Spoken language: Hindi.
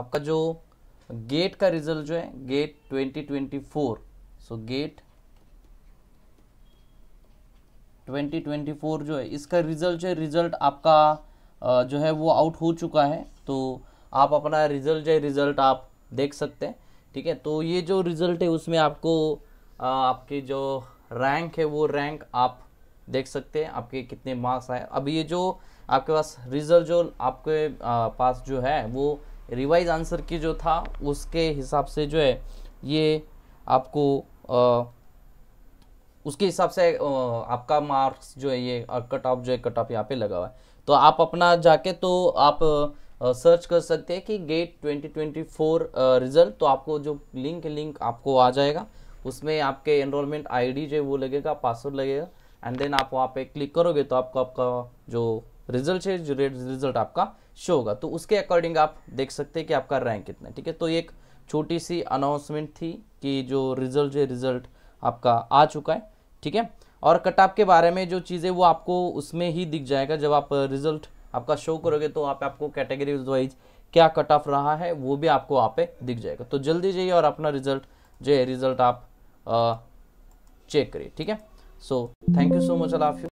आपका जो गेट का रिजल्ट जो है गेट 2024 सो गेट 2024 जो है इसका रिजल्ट जो है रिजल्ट आपका जो है वो आउट हो चुका है तो आप अपना रिजल्ट जो है रिजल्ट आप देख सकते हैं ठीक है तो ये जो रिजल्ट है उसमें आपको आपके जो रैंक है वो रैंक आप देख सकते हैं आपके कितने मार्क्स आए अब ये जो आपके पास रिजल्ट जो आपके पास जो है वो रिवाइज आंसर की जो था उसके हिसाब से जो है ये आपको आ, उसके हिसाब से आ, आपका मार्क्स जो है ये कट ऑफ जो है कट ऑफ यहाँ पे लगा हुआ है तो आप अपना जाके तो आप आ, सर्च कर सकते हैं कि गेट 2024 रिजल्ट तो आपको जो लिंक लिंक आपको आ जाएगा उसमें आपके एनरोलमेंट आईडी जो है वो लगेगा पासवर्ड लगेगा एंड देन आप वहाँ पे क्लिक करोगे तो आपको आपका जो रिजल्ट से रिजल्ट आपका शो होगा तो उसके अकॉर्डिंग आप देख सकते हैं कि आपका रैंक कितना है ठीक है तो एक छोटी सी अनाउंसमेंट थी कि जो रिजल्ट है रिजल्ट आपका आ चुका है ठीक है और कट ऑफ के बारे में जो चीज़ें वो आपको उसमें ही दिख जाएगा जब आप रिजल्ट आपका शो करोगे तो आप आपको कैटेगरी वाइज क्या कट ऑफ रहा है वो भी आपको वहाँ पे दिख जाएगा तो जल्दी जाइए और अपना रिजल्ट जो है रिजल्ट आप आ, चेक करिए ठीक है so thank you so much अलाफ